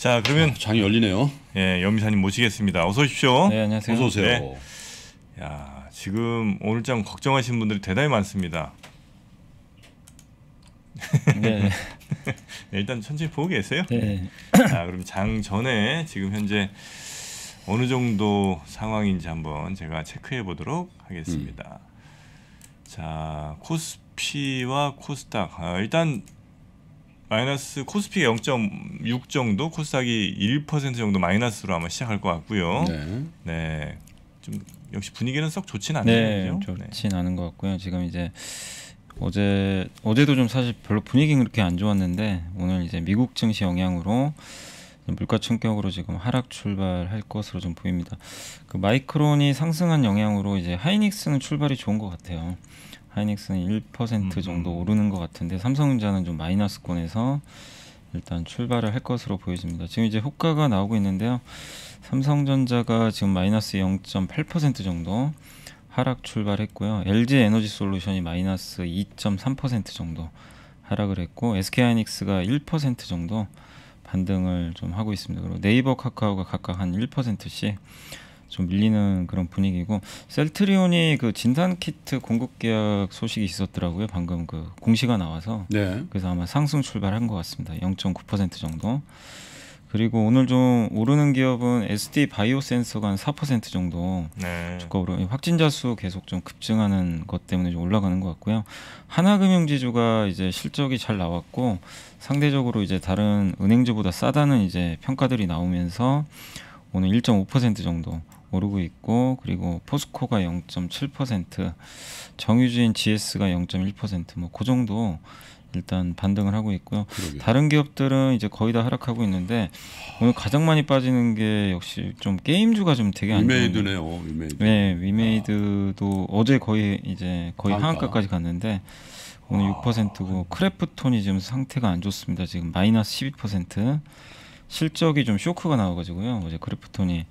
자 그러면 아, 장이 열리네요. 예, 영미사님 모시겠습니다. 어서 오십시오. 네, 안녕하세요. 어서 오세요. 네. 야, 지금 오늘장 걱정하시 분들이 대단히 많습니다. 네. 네, 일단 천천히 보고 계세요. 네. 자, 그럼 장 전에 지금 현재 어느 정도 상황인지 한번 제가 체크해 보도록 하겠습니다. 음. 자, 코스피와 코스닥. 아, 일단 마이너스 코스피가 0.6 정도, 코스닥이 1% 정도 마이너스로 아마 시작할 것 같고요. 네. 네. 좀 역시 분위기는 썩좋진 않네요. 네, 좋진 네. 않은 것 같고요. 지금 이제 어제 어제도 좀 사실 별로 분위기는 그렇게 안 좋았는데 오늘 이제 미국 증시 영향으로 물가 충격으로 지금 하락 출발할 것으로 좀 보입니다. 그 마이크론이 상승한 영향으로 이제 하이닉스는 출발이 좋은 것 같아요. 하이닉스는 1% 음. 정도 음. 오르는 것 같은데 삼성전자는 좀 마이너스권에서 일단 출발을 할 것으로 보여집니다. 지금 이제 효과가 나오고 있는데요. 삼성전자가 지금 마이너스 0.8% 정도 하락 출발했고요. LG 에너지 솔루션이 마이너스 2.3% 정도 하락을 했고 SK 하이닉스가 1% 정도 반등을 좀 하고 있습니다. 그리고 네이버 카카오가 각각 한 1%씩 좀 밀리는 그런 분위기고 셀트리온이 그 진단 키트 공급 계약 소식이 있었더라고요. 방금 그 공시가 나와서 네. 그래서 아마 상승 출발한 것 같습니다. 0.9% 정도. 그리고 오늘 좀 오르는 기업은 SD 바이오 센서가 한4% 정도 네. 주가 오르 확진자 수 계속 좀 급증하는 것 때문에 좀 올라가는 것 같고요. 하나금융지주가 이제 실적이 잘 나왔고 상대적으로 이제 다른 은행주보다 싸다는 이제 평가들이 나오면서 오늘 1.5% 정도 오르고 있고 그리고 포스코가 0.7% 정유진 GS가 0.1%뭐그 정도 일단 반등을 하고 있고요. 그러게 다른 기업들은 이제 거의 다 하락하고 있는데 오늘 가장 많이 빠지는 게 역시 좀 게임주가 좀 되게 안 위메이드네요. 위메이드. 네, 위메이드도 아. 어제 거의 이제 거의 아, 하한가까지 갔는데 오늘 아. 6%고 크래프톤이 지금 상태가 안 좋습니다. 지금 마이너스 12%. 실적이 좀 쇼크가 나와가지고요. 어제 그래프톤이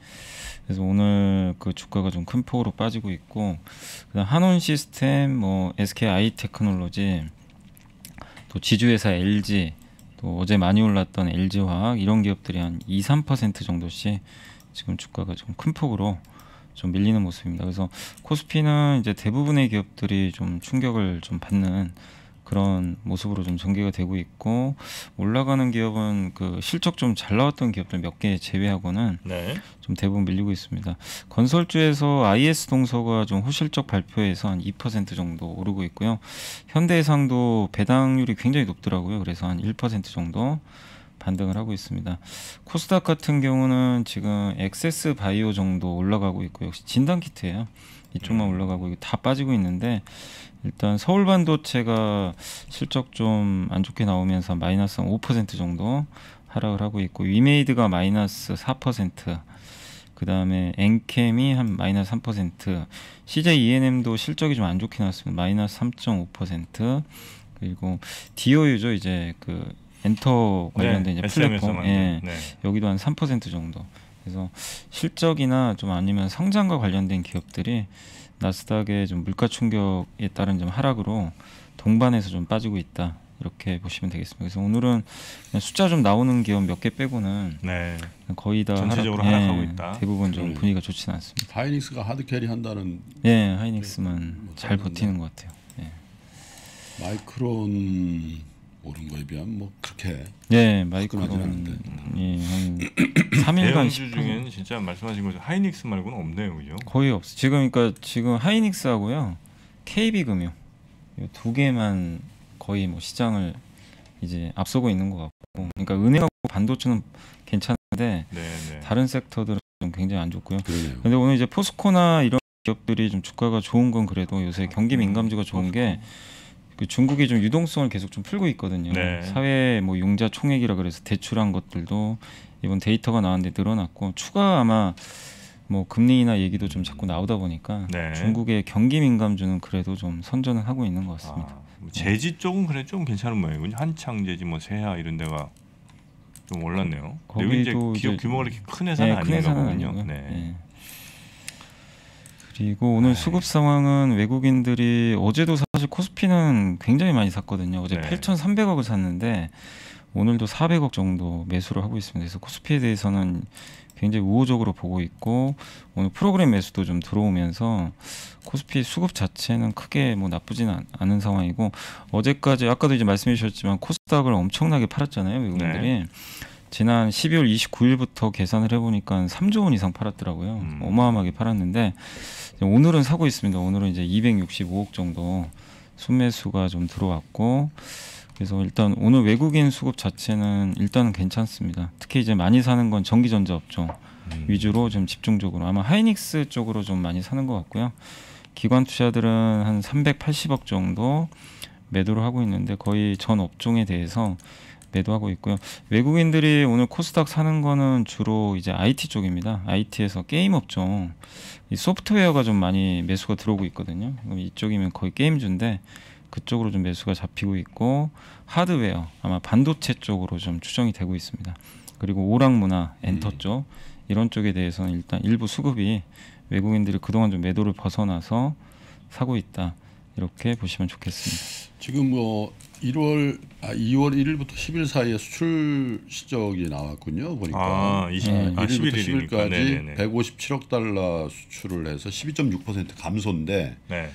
그래서 오늘 그 주가가 좀 큰 폭으로 빠지고 있고 그다음 한온 시스템, 뭐 SK 아 테크놀로지, 또 지주회사 LG, 또 어제 많이 올랐던 LG 화학 이런 기업들이 한 2, 3% 정도씩 지금 주가가 좀 큰 폭으로 좀 밀리는 모습입니다. 그래서 코스피는 이제 대부분의 기업들이 좀 충격을 좀 받는 그런 모습으로 좀 전개가 되고 있고 올라가는 기업은 그 실적 좀 잘 나왔던 기업들 몇 개 제외하고는 네. 좀 대부분 밀리고 있습니다. 건설주에서 IS 동서가 좀 호실적 발표에서 한2% 정도 오르고 있고요. 현대해상도 배당률이 굉장히 높더라고요. 그래서 한 1% 정도 반등을 하고 있습니다. 코스닥 같은 경우는 지금 엑세스 바이오 정도 올라가고 있고 역시 진단 키트예요. 이쪽만 음. 올라가고 다 빠지고 있는데 일단 서울 반도체가 실적 좀 안 좋게 나오면서 마이너스 5% 정도 하락을 하고 있고 위메이드가 마이너스 4%, 그 다음에 엔캠이 한 마이너스 3%, CJ E&M도 실적이 좀 안 좋게 나왔습니다. 마이너스 3.5%, 그리고 d 오유죠 이제 그 엔터 네, 관련된 네, 이제 플랫폼 예, 네. 여기도 한 3% 정도. 그래서 실적이나 좀 아니면 성장과 관련된 기업들이 나스닥의 좀 물가 충격에 따른 좀 하락으로 동반해서 좀 빠지고 있다. 이렇게 보시면 되겠습니다. 그래서 오늘은 숫자 좀 나오는 기업 몇 개 빼고는 네. 거의 다 전체적으로 하락, 하고 예, 있다. 대부분 좀 네. 분위기가 좋지는 않습니다. 하이닉스가 하드 캐리 한다는 예, 하이닉스만 네, 잘 버티는 것 같아요. 예. 마이크론 모른 거에 비하면 뭐 그렇게 예 마이크는 않은데 예한 3일간 대형주 중에는 진짜 말씀하신 거죠 하이닉스 말고는 없네요 그죠 거의 없어 지금 그러니까 지금 하이닉스하고요 KB금융 이두 개만 거의 뭐 시장을 이제 앞서고 있는 것 같고 그러니까 은행하고 반도체는 괜찮은데 네네. 네. 다른 섹터들은 좀 굉장히 안 좋고요 그러네요. 근데 오늘 이제 포스코나 이런 기업들이 좀 주가가 좋은 건 그래도 요새 경기 민감지가 좋은 게그 중국이 좀 유동성을 계속 좀 풀고 있거든요. 네. 사회 뭐 융자 총액이라 그래서 대출한 것들도 이번 데이터가 나왔는데 늘어났고 추가 아마 뭐 금리나 얘기도 좀 자꾸 나오다 보니까 네. 중국의 경기 민감주는 그래도 좀 선전을 하고 있는 것 같습니다. 아, 뭐 재지 쪽은 그래 좀 괜찮은 모양이군요. 한창 재지 뭐 세하 이런 데가 좀 올랐네요. 거기도 이제 기업 규모가 이렇게 큰 네, 회사는 네, 아닌 거군요. 네. 그리고 오늘 네. 수급 상황은 외국인들이 어제도 사실 코스피는 굉장히 많이 샀거든요. 어제 네. 8,300억을 샀는데 오늘도 400억 정도 매수를 하고 있습니다. 그래서 코스피에 대해서는 굉장히 우호적으로 보고 있고 오늘 프로그램 매수도 좀 들어오면서 코스피 수급 자체는 크게 뭐나쁘진는 않은 상황이고 어제까지 아까도 이제 말씀해 주셨지만 코스닥을 엄청나게 팔았잖아요 외국인들이 네. 지난 12월 29일부터 계산을 해보니까 3조 원 이상 팔았더라고요. 음. 어마어마하게 팔았는데 오늘은 사고 있습니다. 오늘은 이제 265억 정도 순매수가 좀 들어왔고 그래서 일단 오늘 외국인 수급 자체는 일단은 괜찮습니다. 특히 이제 많이 사는 건 전기전자 업종 음. 위주로 좀 집중적으로 아마 하이닉스 쪽으로 좀 많이 사는 것 같고요. 기관 투자들은 한 380억 정도 매도를 하고 있는데 거의 전 업종에 대해서 매도하고 있고요. 외국인들이 오늘 코스닥 사는 거는 주로 이제 IT 쪽입니다. IT에서 게임 업종, 소프트웨어가 좀 많이 매수가 들어오고 있거든요. 이쪽이면 거의 게임주인데 그쪽으로 좀 매수가 잡히고 있고 하드웨어 아마 반도체 쪽으로 좀 추정이 되고 있습니다. 그리고 오락문화, 엔터 음. 쪽 이런 쪽에 대해서는 일단 일부 수급이 외국인들이 그동안 좀 매도를 벗어나서 사고 있다 이렇게 보시면 좋겠습니다. 지금 뭐 1월 아 2월 1일부터 10일 사이에 수출 시적이 나왔군요. 보니까 아, 20, 아, 1일부터 11일이니까. 10일까지 네네 157억 달러 수출을 해서 12.6% 감소인데 네.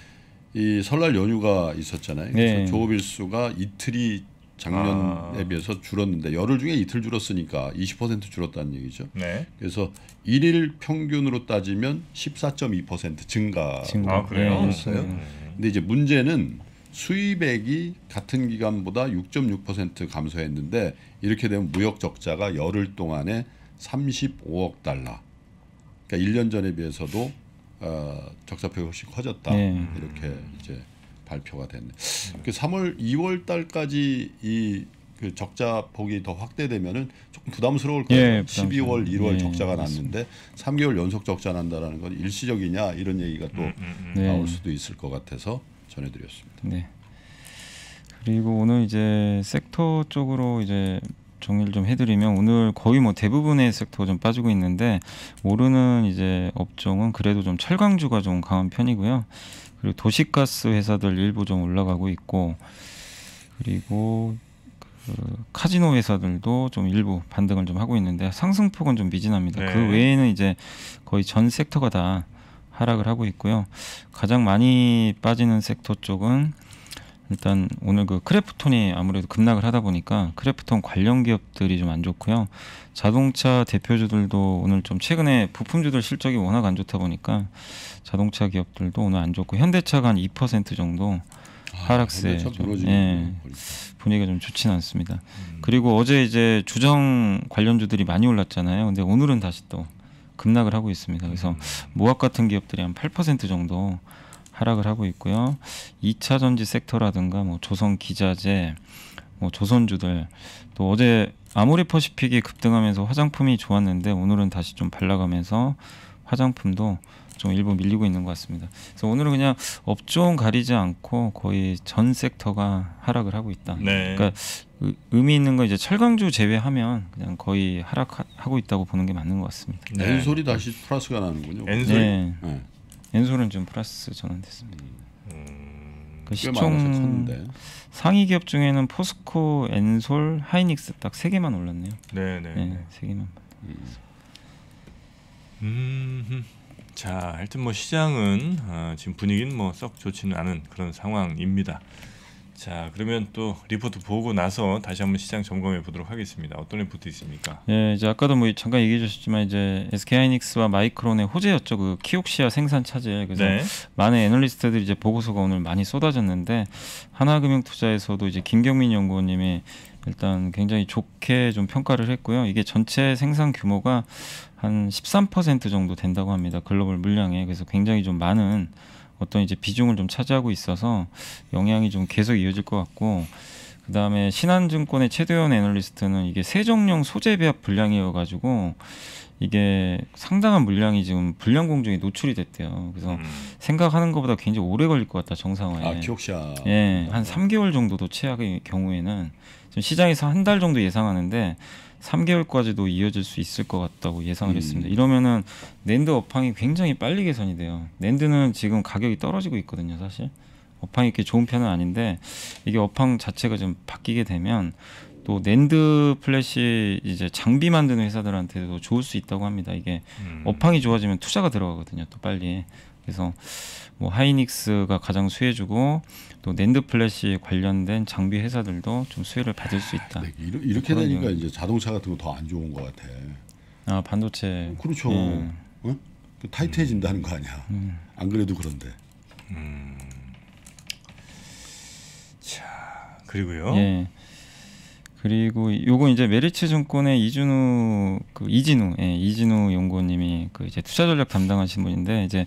이 설날 연휴가 있었잖아요. 그래서 네. 조업 일수가 이틀이 작년에 아. 비해서 줄었는데 열흘 중에 이틀 줄었으니까 20% 줄었다는 얘기죠. 네. 그래서 일일 평균으로 따지면 14.2% 증가 증가 아, 그래요. 네. 네. 근데 이제 문제는 수입액이 같은 기간보다 6.6% 감소했는데 이렇게 되면 무역 적자가 열흘 동안에 35억 달러. 그러니까 1년 전에 비해서도 어, 적자폭이 훨씬 커졌다. 네. 이렇게 이제 발표가 됐네. 그 3월 2월 달까지 이그 적자 폭이 더 확대되면은 조금 부담스러울 거예요. 예, 12월, 1월 예, 적자가 맞습니다. 났는데 3개월 연속 적자 난다라는 건 일시적이냐 이런 얘기가 또 음, 음, 음. 나올 네. 수도 있을 것 같아서 전해드렸습니다. 네. 그리고 오늘 이제 섹터 쪽으로 이제 정리를 좀 해드리면 오늘 거의 뭐 대부분의 섹터 좀 빠지고 있는데 오르는 이제 업종은 그래도 좀 철강주가 좀 강한 편이고요. 그리고 도시가스 회사들 일부 좀 올라가고 있고 그리고 그 카지노 회사들도 좀 일부 반등을 좀 하고 있는데 상승폭은 좀 미진합니다. 그 네. 그 외에는 이제 거의 전 섹터가 다 하락을 하고 있고요. 가장 많이 빠지는 섹터 쪽은 일단 오늘 그 크래프톤이 아무래도 급락을 하다 보니까 크래프톤 관련 기업들이 좀 안 좋고요. 자동차 대표주들도 오늘 좀 최근에 부품주들 실적이 워낙 안 좋다 보니까 자동차 기업들도 오늘 안 좋고 현대차가 한 2% 정도 아, 하락세 아, 좀, 예, 분위기가 좀 좋지는 않습니다. 음. 그리고 어제 이제 주정 관련주들이 많이 올랐잖아요. 근데 오늘은 다시 또 급락을 하고 있습니다. 그래서 음. 모압 같은 기업들이 한 8% 정도 하락을 하고 있고요. 2차 전지 섹터라든가 뭐 조선 기자재, 뭐 조선주들 또 어제 아무리퍼시픽이 급등하면서 화장품이 좋았는데 오늘은 다시 좀 발라가면서 화장품도 좀 일부 밀리고 있는 것 같습니다. 그래서 오늘은 그냥 업종 가리지 않고 거의 전 섹터가 하락을 하고 있다. 네. 그러니까 의미 있는 건 이제 철강주 제외하면 그냥 거의 하락하고 있다고 보는 게 맞는 것 같습니다. 네. 엔솔이 다시 플러스가 나는군요. 엔솔. 네. 네. 엔솔은 좀 플러스 전환됐습니다. 음. 음... 그 시총 상위 기업 중에는 포스코, 엔솔, 하이닉스 딱 세 개만 올랐네요. 네네. 네, 네, 네, 세 개만. 음. 음. 자, 하여튼 뭐 시장은 어, 지금 분위기는 뭐썩 좋지는 않은 그런 상황입니다. 자 그러면 또 리포트 보고 나서 다시 한번 시장 점검해 보도록 하겠습니다. 어떤 리포트 있습니까? 예, 이제 아까도 뭐 잠깐 얘기해 주셨지만 이제 SK 하이닉스와 마이크론의 호재였죠. 그 키옥시아 생산 차질. 그래서 네. 많은 애널리스트들이 이제 보고서가 오늘 많이 쏟아졌는데 하나금융투자에서도 이제 김경민 연구원님이 일단 굉장히 좋게 좀 평가를 했고요. 이게 전체 생산 규모가 한 13% 정도 된다고 합니다. 글로벌 물량에 그래서 굉장히 좀 많은 어떤 이제 비중을 좀 차지하고 있어서 영향이 좀 계속 이어질 것 같고 그 다음에 신한증권의 최도현 애널리스트는 이게 세정용 소재 배합 불량이어가지고 이게 상당한 물량이 지금 불량 공정에 노출이 됐대요. 그래서 음. 생각하는 것보다 굉장히 오래 걸릴 것 같다 정상화에. 아 기억샤. 예, 한 삼개월 정도도 최악의 경우에는 지금 시장에서 한 달 정도 예상하는데 3개월까지도 이어질 수 있을 것 같다고 예상을 음. 했습니다. 이러면은 낸드 업황이 굉장히 빨리 개선이 돼요. 낸드는 지금 가격이 떨어지고 있거든요, 사실. 업황이 이렇게 좋은 편은 아닌데 이게 업황 자체가 좀 바뀌게 되면 또 낸드 플래시 이제 장비 만드는 회사들한테도 좋을 수 있다고 합니다. 이게 음. 업황이 좋아지면 투자가 들어가거든요. 또 빨리. 그래서 뭐 하이닉스가 가장 수혜주고 또 낸드 플래시 관련된 장비 회사들도 좀 수혜를 받을 수 있다. 네, 이렇게 되니까 이제 자동차 같은 거 더 안 좋은 것 같아. 아 반도체. 어, 그렇죠. 예. 어? 그 타이트해진다는 거 아니야. 음. 안 그래도 그런데. 음. 음. 자 그리고요. 예. 그리고 요건 이제 메리츠 증권의 이준우 그 이진우 예, 이진우 연구원님이 그 이제 투자 전략 담당하신 분인데 이제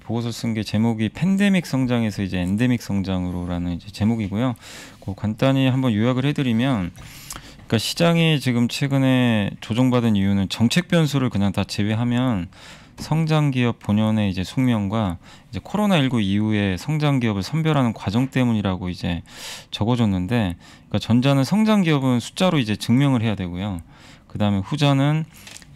보고서 쓴 게 제목이 팬데믹 성장에서 이제 엔데믹 성장으로라는 이제 제목이고요. 그 간단히 한번 요약을 해드리면 그러니까 시장이 지금 최근에 조정받은 이유는 정책 변수를 그냥 다 제외하면 성장 기업 본연의 이제 숙명과 이제 코로나19 이후에 성장 기업을 선별하는 과정 때문이라고 이제 적어줬는데 그러니까 전자는 성장 기업은 숫자로 이제 증명을 해야 되고요. 그다음에 후자는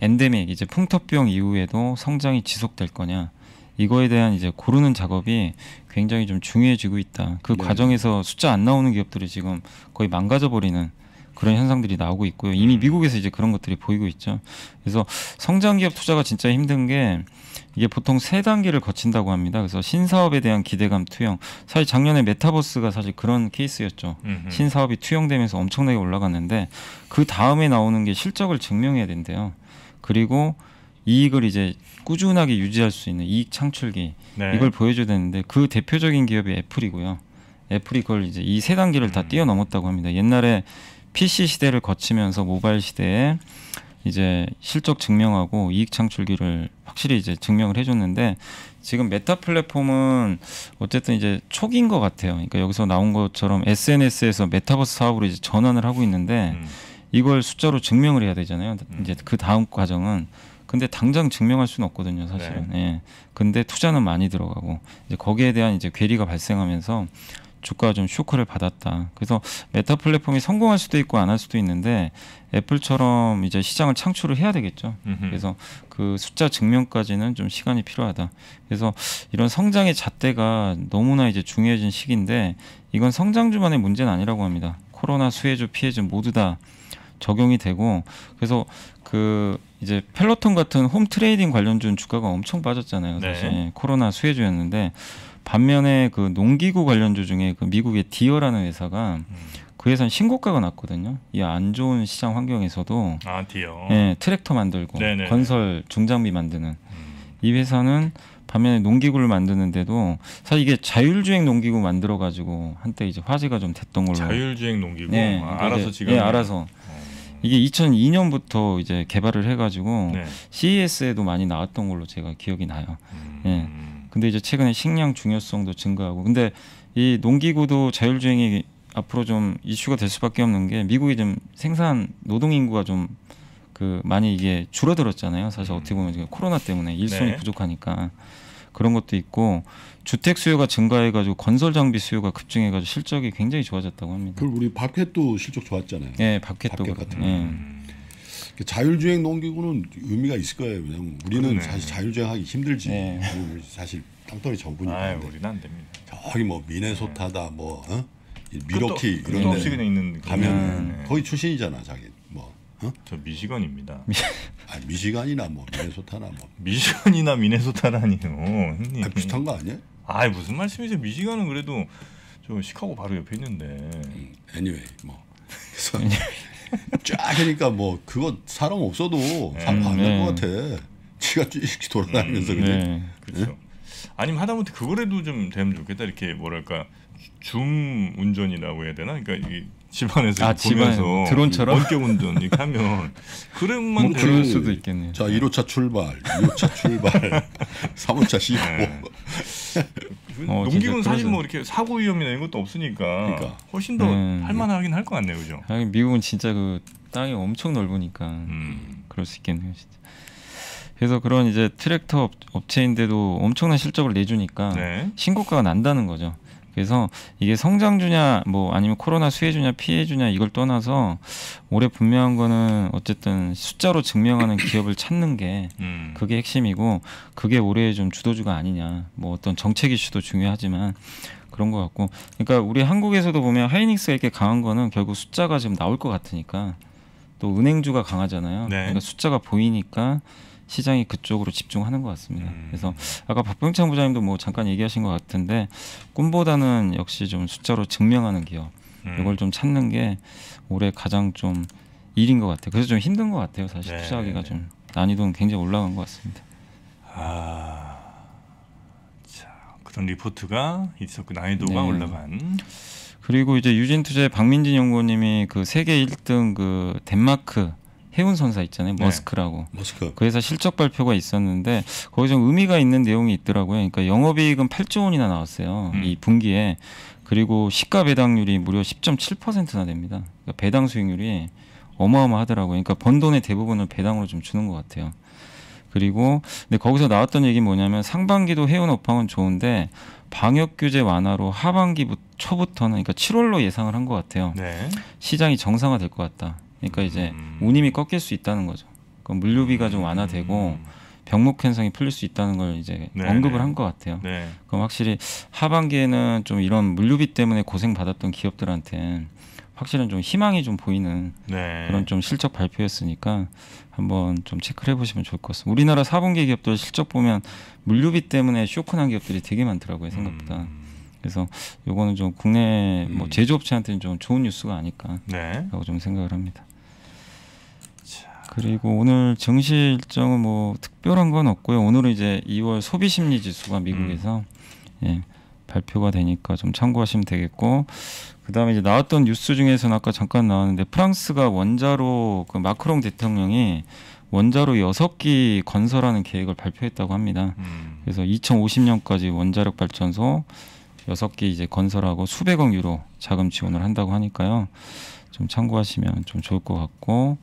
엔데믹 이제 풍토병 이후에도 성장이 지속될 거냐 이거에 대한 이제 고르는 작업이 굉장히 좀 중요해지고 있다. 그 네. 과정에서 숫자 안 나오는 기업들이 지금 거의 망가져 버리는 그런 현상들이 나오고 있고요. 이미 음. 미국에서 이제 그런 것들이 보이고 있죠. 그래서 성장 기업 투자가 진짜 힘든 게 이게 보통 세 단계를 거친다고 합니다. 그래서 신사업에 대한 기대감 투영. 사실 작년에 메타버스가 사실 그런 케이스였죠. 음흠. 신사업이 투영되면서 엄청나게 올라갔는데 그 다음에 나오는 게 실적을 증명해야 된대요. 그리고 이익을 이제 꾸준하게 유지할 수 있는 이익 창출기 네. 이걸 보여줘야 되는데 그 대표적인 기업이 애플이고요. 애플이 그걸 이제 이 세 단계를 다 음. 뛰어넘었다고 합니다. 옛날에 PC 시대를 거치면서 모바일 시대에 이제 실적 증명하고 이익 창출기를 확실히 이제 증명을 해줬는데 지금 메타 플랫폼은 어쨌든 이제 초기인 것 같아요. 그러니까 여기서 나온 것처럼 SNS에서 메타버스 사업으로 이제 전환을 하고 있는데 음. 이걸 숫자로 증명을 해야 되잖아요. 음. 이제 그 다음 과정은 근데 당장 증명할 수는 없거든요, 사실은. 네. 예. 근데 투자는 많이 들어가고 이제 거기에 대한 이제 괴리가 발생하면서 주가가 좀 쇼크를 받았다. 그래서 메타 플랫폼이 성공할 수도 있고 안 할 수도 있는데 애플처럼 이제 시장을 창출을 해야 되겠죠. 음흠. 그래서 그 숫자 증명까지는 좀 시간이 필요하다. 그래서 이런 성장의 잣대가 너무나 이제 중요해진 시기인데 이건 성장주만의 문제는 아니라고 합니다. 코로나 수혜주 피해주 모두 다 적용이 되고 그래서 그 이제 펠로톤 같은 홈 트레이딩 관련주는 주가가 엄청 빠졌잖아요. 사실 네. 코로나 수혜주였는데 반면에 그 농기구 관련주 중에 그 미국의 디어라는 회사가 음. 그 회사는 신고가가 났거든요. 이 안 좋은 시장 환경에서도 아 디어, 예, 트랙터 만들고 네네. 네, 건설 네. 중장비 만드는 음. 이 회사는 반면에 농기구를 만드는데도 사실 이게 자율주행 농기구 만들어 가지고 한때 이제 화제가 좀 됐던 걸로 자율주행 농기구 네, 아, 알아서 네, 지금 예, 알아서 어. 이게 2002년부터 이제 개발을 해가지고 네. CES에도 많이 나왔던 걸로 제가 기억이 나요. 음. 예. 근데 이제 최근에 식량 중요성도 증가하고 근데 이 농기구도 자율주행이 앞으로 좀 이슈가 될 수밖에 없는 게 미국이 좀 생산 노동 인구가 좀 그 많이 이게 줄어들었잖아요. 사실 음. 어떻게 보면 지금 코로나 때문에 일손이 네. 부족하니까 그런 것도 있고 주택 수요가 증가해가지고 건설 장비 수요가 급증해가지고 실적이 굉장히 좋아졌다고 합니다. 그 우리 박회도 실적 좋았잖아요. 예, 네, 박회도 같은. 예. 자율주행 농기구는 의미가 있을 거예요. 왜냐면 우리는 그러네. 사실 자율주행하기 힘들지. 네. 사실 땅덩이 좁으니까. 우리는 안 됩니다. 저기 뭐 미네소타다 뭐 어? 미로키 이런 데 있는 그 가면 네. 거의 출신이잖아 자기 뭐. 어? 저 미시건입니다. 아 미시간이나 뭐 미네소타나 뭐 미시간이나 미네소타라니요 아, 비슷한 거아니에아 무슨 말씀이세요? 미시간은 그래도 저 시카고 바로 옆에 있는데. 음, anyway 뭐 그래서 쫙 하니까 뭐 그거 사람 없어도 상관안될것 음, 네. 같아. 지가 쭉 돌아다니면서 그냥. 음, 네. 네. 그렇죠. 아니면 하다못해 그거라도 좀 되면 좋겠다 이렇게 뭐랄까 줌 운전이라고 해야 되나 그러니까 이게 집안에서 아, 보면서 드론처럼 원격 운전 이렇게 하면 그런만 뭐 그럴 수도 있겠네요. 자, 1호차 출발, 2호차 출발, 3호차 시고 네. 그 어, 농기군 사실 뭐 이렇게 사고 위험이나 이런 것도 없으니까 그러니까. 훨씬 더 네. 할만하긴 할 것 같네요, 그죠? 아니, 미국은 진짜 그 땅이 엄청 넓으니까 음. 그럴 수 있겠네요, 진짜. 그래서 그런 이제 트랙터 업체인데도 엄청난 실적을 내주니까 네. 신고가가 난다는 거죠. 그래서 이게 성장주냐 뭐 아니면 코로나 수혜주냐 피해주냐 이걸 떠나서 올해 분명한 거는 어쨌든 숫자로 증명하는 기업을 찾는 게 음. 그게 핵심이고 그게 올해의 좀 주도주가 아니냐 뭐 어떤 정책 이슈도 중요하지만 그런 것 같고 그러니까 우리 한국에서도 보면 하이닉스가 이렇게 강한 거는 결국 숫자가 지금 나올 것 같으니까 또 은행주가 강하잖아요 네. 그러니까 숫자가 보이니까 시장이 그쪽으로 집중하는 것 같습니다. 음. 그래서 아까 박병창 부장님도 뭐 잠깐 얘기하신 것 같은데 꿈보다는 역시 좀 숫자로 증명하는 기업 음. 이걸 좀 찾는 게 올해 가장 좀 일인 것 같아요. 그래서 좀 힘든 것 같아요. 사실 네. 투자하기가 네. 좀 난이도는 굉장히 올라간 것 같습니다. 아, 자 그런 리포트가 있었고 난이도가 네. 올라간. 그리고 이제 유진투자의 박민진 연구원님이 그 세계 1등 그 덴마크 해운 선사 있잖아요. 네. 머스크라고. 네. 머스크. 그 회사 실적 발표가 있었는데 거기 좀 의미가 있는 내용이 있더라고요. 그러니까 영업이익은 8조 원이나 나왔어요. 음. 이 분기에. 그리고 시가 배당률이 무려 10.7%나 됩니다. 그러니까 배당 수익률이 어마어마하더라고요. 그러니까 번 돈의 대부분을 배당으로 좀 주는 것 같아요. 그리고 근데 거기서 나왔던 얘기 뭐냐면 상반기도 해운 업황은 좋은데 방역 규제 완화로 하반기 초부터는 그러니까 7월로 예상을 한 것 같아요. 네. 시장이 정상화될 것 같다. 그러니까 이제 음. 운임이 꺾일 수 있다는 거죠. 그 물류비가 좀 음. 완화되고 병목 현상이 풀릴 수 있다는 걸 이제 네네. 언급을 네. 한것 같아요. 네. 그럼 확실히 하반기에는 좀 이런 물류비 때문에 고생 받았던 기업들한테 확실히 좀 희망이 좀 보이는 네. 그런 좀 실적 발표였으니까 한번 좀 체크를 해보시면 좋을 것 같습니다. 우리나라 4분기 기업들 실적 보면 물류비 때문에 쇼크난 기업들이 되게 많더라고요 음. 생각보다. 음. 그래서 요거는 좀 국내 뭐 제조업체한테는 좀 좋은 뉴스가 아닐까라고 네. 좀 생각을 합니다. 그리고 오늘 증시 일정은 뭐 특별한 건 없고요. 오늘은 이제 2월 소비 심리 지수가 음. 미국에서 음. 예, 발표가 되니까 좀 참고하시면 되겠고 그다음에 이제 나왔던 뉴스 중에서는 아까 잠깐 나왔는데 프랑스가 원자로 그 마크롱 대통령이 원자로 여섯 기 건설하는 계획을 발표했다고 합니다. 음. 그래서 2050년까지 원자력 발전소 여섯 개 이제 건설하고 수백억 유로 자금 지원을 한다고 하니까요. 좀 참고하시면 좀 좋을 것 같고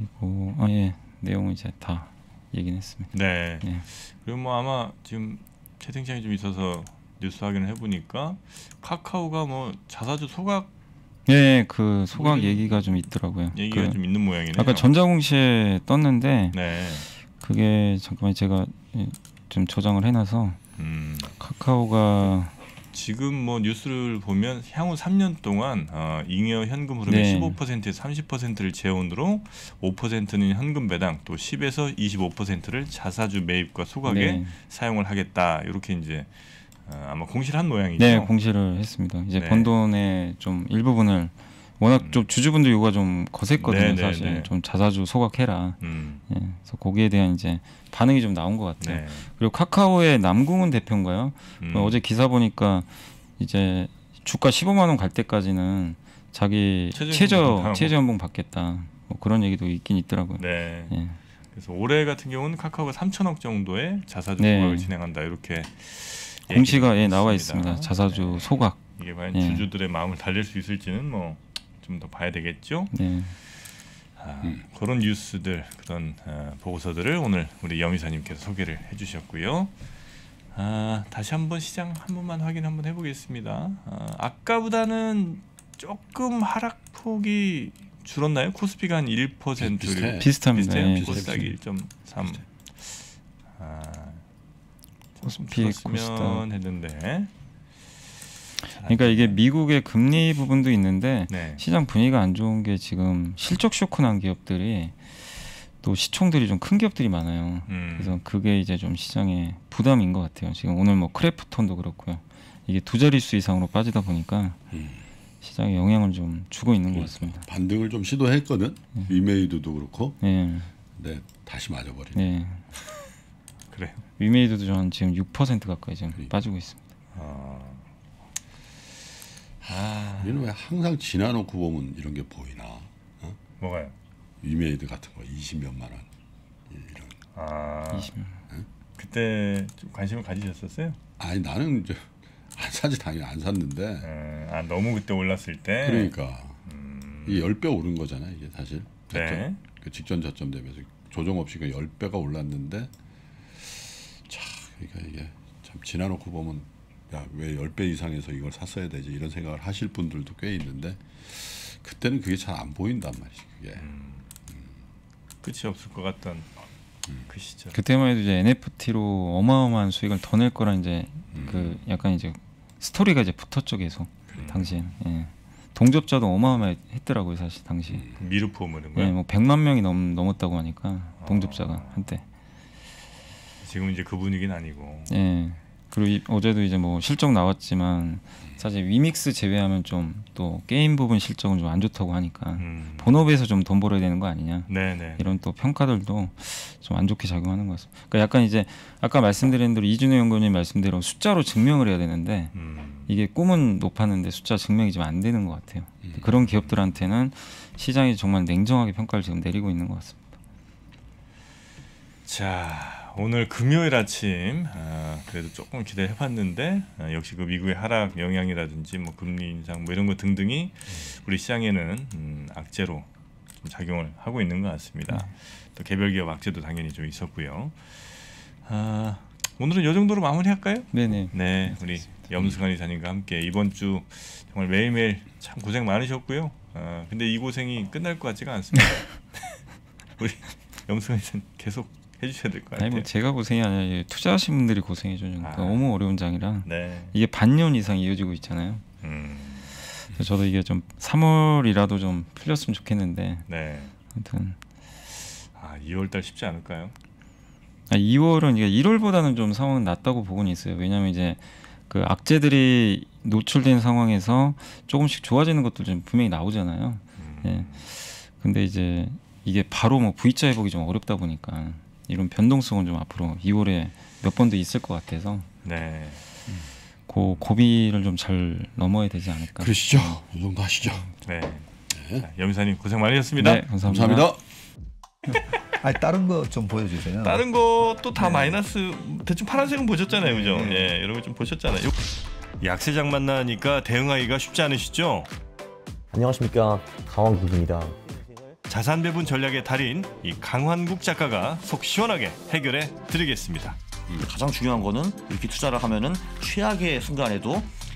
그리고 어, 아예 내용은 이제 다 얘기는 했습니다. 네. 예. 그리고 뭐 아마 지금 채팅창이 좀 있어서 뉴스 확인을 해보니까 카카오가 뭐 자사주 소각 예, 예. 그 소각 얘기가 좀 있더라고요. 얘기가 그좀 있는 모양이네요. 아까 전자공시에 떴는데 네. 그게 잠깐만 제가 좀 저장을 해놔서 음. 카카오가 지금 뭐 뉴스를 보면 향후 3년 동안 어, 잉여 현금 흐름의 네. 15%에서 30%를 재원으로 5%는 현금 배당 또 10에서 25%를 자사주 매입과 소각에 네. 사용을 하겠다 이렇게 이제 어, 아마 공시를 한 모양이죠. 네, 공시를 했습니다. 이제 네. 번 돈의 좀 일부분을 워낙 좀 주주분들 요구가 좀 거셌거든요 네네 네, 사실 네. 좀자사주 소각해라 음. 예, 그래서 거기에 대한 이제 반응이 좀 나온 것 같아요 네. 그리고 카카오의 남궁은 대표인가요 음. 어, 어제 기사 보니까 이제 주가 15만 원 갈 때까지는 자기 최저 최저연봉 받겠다 뭐 그런 얘기도 있긴 있더라고요 네. 예. 그래서 올해 같은 경우는 카카오가 3천억 정도의 자사주 네. 소각을 진행한다 이렇게 공시가 예, 나와 있습니다 자사주 네. 소각 이게 과연 예. 주주들의 마음을 달랠 수 있을지는 뭐 좀더 봐야 되겠죠. 네. 아, 음. 그런 뉴스들 그런 아, 보고서들을 오늘 우리 영의사님께서 소개를 해주셨고요. 아, 다시 한번 시장 한 번만 확인 한번 해보겠습니다. 아, 까보다는 조금 하락폭이 줄었나요? 코스피가 한1%비비슷합 비슷해요. 코스닥이 1.3. 아, 코스피 코스면 했는데 그러니까 이게 미국의 금리 부분도 있는데 네. 시장 분위기가 안 좋은 게 지금 실적 쇼크 난 기업들이 또 시총들이 좀 큰 기업들이 많아요. 음. 그래서 그게 이제 좀 시장의 부담인 것 같아요. 지금 오늘 뭐 크래프톤도 그렇고요. 이게 두 자릿수 이상으로 빠지다 보니까 음. 시장에 영향을 좀 주고 있는 것 그렇죠. 같습니다. 반등을 좀 시도했거든. 네. 위메이드도 그렇고. 네. 네. 다시 맞아버리네. 네. 그래요. 위메이드도 전 지금 6% 가까이 지금 그래. 그러니까. 빠지고 있습니다. 아. 아. 우리는 왜 항상 지나놓고 보면 이런 게 보이나? 어? 뭐가요? 유메이드 같은 거 20몇만 원 이런. 아. 20. 응? 어? 그때 좀 관심을 가지셨었어요? 아니 나는 이제 안 사지 당연히 안 샀는데. 음, 아 너무 그때 올랐을 때. 그러니까 음. 이게 1배 오른 거잖아 이게 사실. 네. 그 직전 저점 되면서 조정 없이 그1배가 올랐는데 참 그러니까 이게 참 지나놓고 보면 야, 왜 10배 이상에서 이걸 샀어야 되지? 이런 생각을 하실 분들도 꽤 있는데 그때는 그게 잘 안 보인단 말이지. 그게. 음. 음. 끝이 없을 것 같던 음. 그 시절. 그때만 해도 이제 NFT로 어마어마한 수익을 더 낼 거라 이제 음. 그 약간 이제 스토리가 이제 붙었죠 계속 그당시에 그러니까. 예. 동접자도 어마어마했더라고요 사실 당시. 그 미르포 모는 뭐 거야. 예, 뭐 100만 명이 넘, 넘었다고 하니까 아. 동접자가 아. 한때. 지금 이제 그 분위기는 아니고. 예. 그리고 이, 어제도 이제 뭐 실적 나왔지만 사실 위믹스 제외하면 좀 또 게임 부분 실적은 좀 안 좋다고 하니까 음. 본업에서 좀 돈 벌어야 되는 거 아니냐 네네. 네. 이런 또 평가들도 좀 안 좋게 작용하는 것 같습니다. 그러니까 약간 이제 아까 말씀드린 대로 이준호 연구원님 말씀대로 숫자로 증명을 해야 되는데 음. 이게 꿈은 높았는데 숫자 증명이 좀 안 되는 것 같아요. 음. 그런 기업들한테는 시장이 정말 냉정하게 평가를 지금 내리고 있는 것 같습니다. 자. 오늘 금요일 아침 아, 그래도 조금 기대해 봤는데 아, 역시 그 미국의 하락 영향이라든지 뭐 금리 인상 뭐 이런 거 등등이 우리 시장에는 음, 악재로 작용을 하고 있는 것 같습니다. 또 개별 기업 악재도 당연히 좀 있었고요. 아, 오늘은 이 정도로 마무리할까요? 네네. 네, 우리 염승환 이사님과 함께 이번 주 정말 매일매일 참 고생 많으셨고요. 아, 근데 이 고생이 끝날 것 같지가 않습니다. 우리 염승환 이사님 계속 해주셔야 될것 같아요. 아니 뭐 제가 고생이 아니라 투자하신 분들이 고생해 주는 아. 너무 어려운 장이라 네. 이게 반년 이상 이어지고 있잖아요. 음. 저도 이게 좀 3월이라도 좀 풀렸으면 좋겠는데. 네. 아무튼 아 2월달 쉽지 않을까요? 아 2월은 이게 1월보다는 좀 상황은 낫다고 보고는 있어요. 왜냐하면 이제 그 악재들이 노출된 상황에서 조금씩 좋아지는 것도 좀 분명히 나오잖아요. 음. 예. 근데 이제 이게 바로 뭐 V자 회복이 좀 어렵다 보니까 이런 변동성은 좀 앞으로 2월에 몇 번도 있을 것 같아서 네. 그 고비를 좀 잘 넘어야 되지 않을까. 그러시죠. 이 정도 하시죠. 네. 네. 염사님 고생 많으셨습니다. 네, 감사합니다. 감사합니다. 아 다른 거 좀 보여주세요. 다른 것도 다 네. 마이너스 대충 파란색은 보셨잖아요, 그죠? 네. 네, 예, 여러분 좀 보셨잖아요. 약세장 만나니까 대응하기가 쉽지 않으시죠? 안녕하십니까 강원국입니다. 자산 배분 전략의 달인 이 강환국 작가가 속 시원하게 해결해 드리겠습니다. 음, 가장 중요한 거는 이렇게 투자를 하면은 최악의 순간에도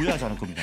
부여하지 않을 겁니다.